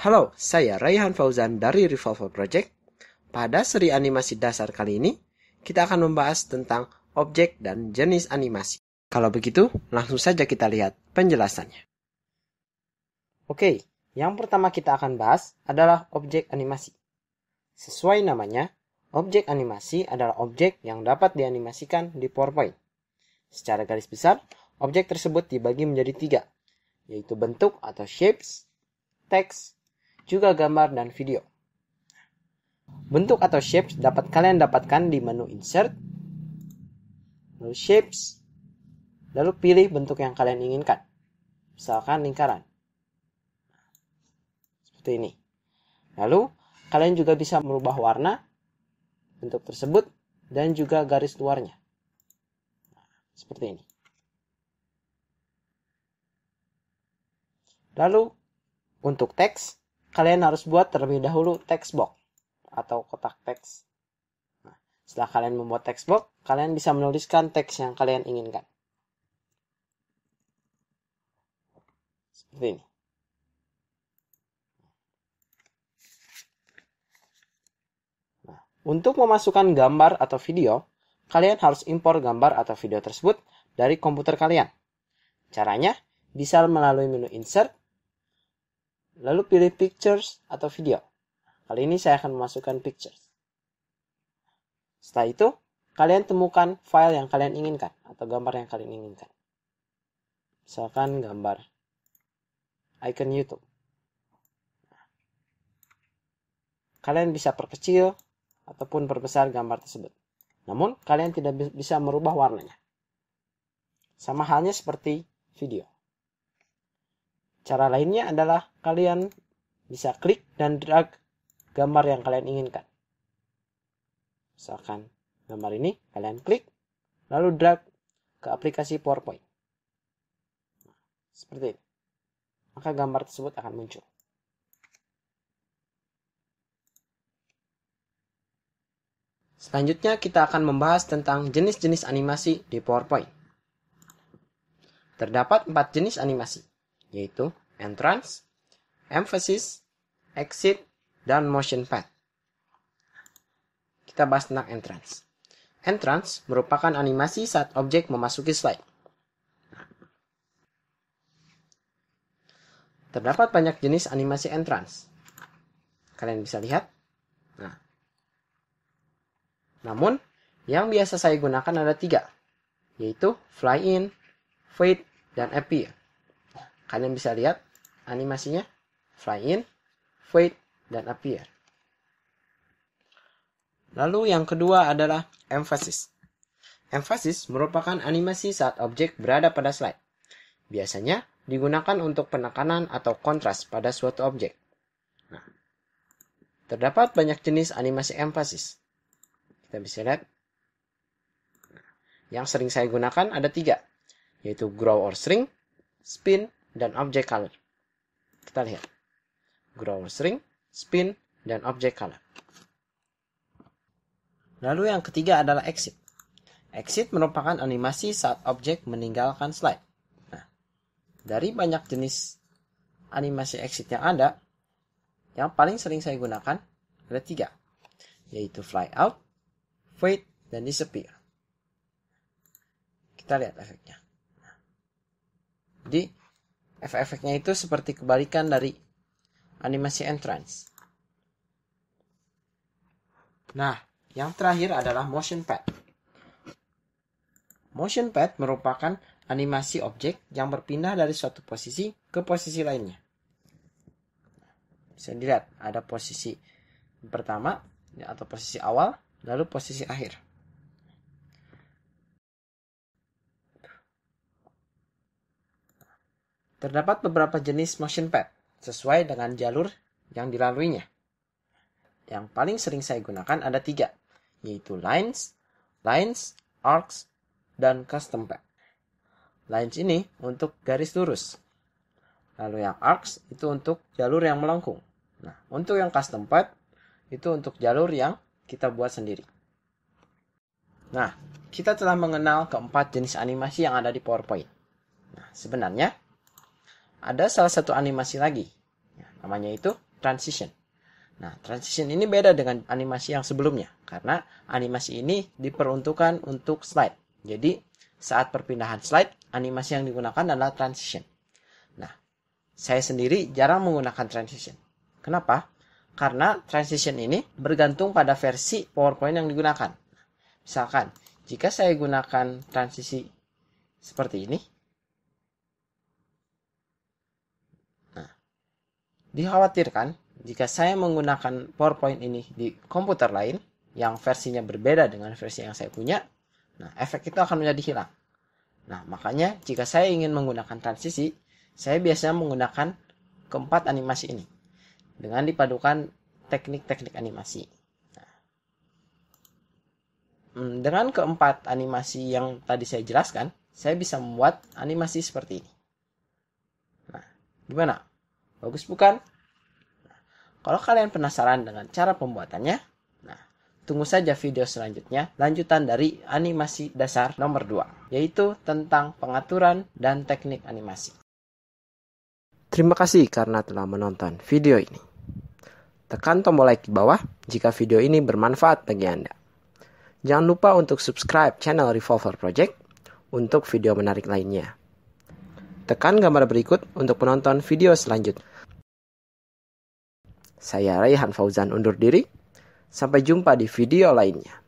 Halo, saya Raihan Fauzan dari Revolver Project. Pada seri animasi dasar kali ini, kita akan membahas tentang objek dan jenis animasi. Kalau begitu, langsung saja kita lihat penjelasannya. Oke, yang pertama kita akan bahas adalah objek animasi. Sesuai namanya, objek animasi adalah objek yang dapat dianimasikan di PowerPoint. Secara garis besar, objek tersebut dibagi menjadi tiga, yaitu bentuk atau shapes, teks, juga gambar dan video. Bentuk atau shapes dapat kalian dapatkan di menu insert, lalu shapes, lalu pilih bentuk yang kalian inginkan. Misalkan lingkaran. Seperti ini. Lalu, kalian juga bisa merubah warna bentuk tersebut dan juga garis luarnya. Seperti ini. Lalu, untuk teks, kalian harus buat terlebih dahulu text box atau kotak teks. Nah, setelah kalian membuat text box, kalian bisa menuliskan teks yang kalian inginkan. Seperti ini. Nah, untuk memasukkan gambar atau video, kalian harus impor gambar atau video tersebut dari komputer kalian. Caranya bisa melalui menu insert Lalu pilih pictures atau video. Kali ini saya akan memasukkan pictures. Setelah itu, kalian temukan file yang kalian inginkan atau gambar yang kalian inginkan. Misalkan gambar icon YouTube. Kalian bisa perkecil ataupun perbesar gambar tersebut. Namun, kalian tidak bisa merubah warnanya. Sama halnya seperti video. Cara lainnya adalah kalian bisa klik dan drag gambar yang kalian inginkan. Misalkan gambar ini kalian klik lalu drag ke aplikasi PowerPoint. seperti ini. Maka gambar tersebut akan muncul. Selanjutnya kita akan membahas tentang jenis-jenis animasi di PowerPoint. Terdapat empat jenis animasi yaitu entrance, emphasis, exit, dan motion path. Kita bahas tentang entrance. Entrance merupakan animasi saat objek memasuki slide. Terdapat banyak jenis animasi entrance. Kalian bisa lihat. Nah. Namun, yang biasa saya gunakan ada tiga, yaitu fly in, fade, dan appear. Kalian bisa lihat animasinya. Fly in, fade, dan appear. Lalu yang kedua adalah emphasis. Emphasis merupakan animasi saat objek berada pada slide. Biasanya digunakan untuk penekanan atau kontras pada suatu objek. Nah, terdapat banyak jenis animasi emphasis. Kita bisa lihat. Yang sering saya gunakan ada tiga, yaitu grow or shrink, spin, dan object color. Kita lihat. Ground string, spin, dan object color. Lalu yang ketiga adalah exit. Exit merupakan animasi saat objek meninggalkan slide. Nah, dari banyak jenis animasi exit yang ada, yang paling sering saya gunakan ada tiga, yaitu fly out, fade, dan disappear. Kita lihat efeknya. di efek-efeknya itu seperti kebalikan dari animasi entrance. Nah, yang terakhir adalah motion pad. Motion pad merupakan animasi objek yang berpindah dari suatu posisi ke posisi lainnya. Bisa dilihat, ada posisi pertama atau posisi awal, lalu posisi akhir. Terdapat beberapa jenis motion pad sesuai dengan jalur yang dilaluinya. Yang paling sering saya gunakan ada tiga, yaitu lines, lines, arcs, dan custom pad. Lines ini untuk garis lurus. Lalu yang arcs itu untuk jalur yang melengkung. Nah, untuk yang custom pad itu untuk jalur yang kita buat sendiri. Nah, kita telah mengenal keempat jenis animasi yang ada di PowerPoint. Nah, sebenarnya ada salah satu animasi lagi. Ya, namanya itu transition. Nah, transition ini beda dengan animasi yang sebelumnya karena animasi ini diperuntukkan untuk slide. Jadi, saat perpindahan slide, animasi yang digunakan adalah transition. Nah, saya sendiri jarang menggunakan transition. Kenapa? Karena transition ini bergantung pada versi PowerPoint yang digunakan. Misalkan, jika saya gunakan transisi seperti ini, Dikhawatirkan jika saya menggunakan PowerPoint ini di komputer lain yang versinya berbeda dengan versi yang saya punya, nah efek itu akan menjadi hilang. Nah, makanya jika saya ingin menggunakan transisi, saya biasanya menggunakan keempat animasi ini dengan dipadukan teknik-teknik animasi. Nah, hmm, dengan keempat animasi yang tadi saya jelaskan, saya bisa membuat animasi seperti ini. Nah, gimana? Bagus bukan? Nah, kalau kalian penasaran dengan cara pembuatannya, nah, tunggu saja video selanjutnya, lanjutan dari animasi dasar nomor 2, yaitu tentang pengaturan dan teknik animasi. Terima kasih karena telah menonton video ini. Tekan tombol like di bawah jika video ini bermanfaat bagi Anda. Jangan lupa untuk subscribe channel Revolver Project untuk video menarik lainnya. Tekan gambar berikut untuk menonton video selanjutnya. Saya Raihan Fauzan undur diri. Sampai jumpa di video lainnya.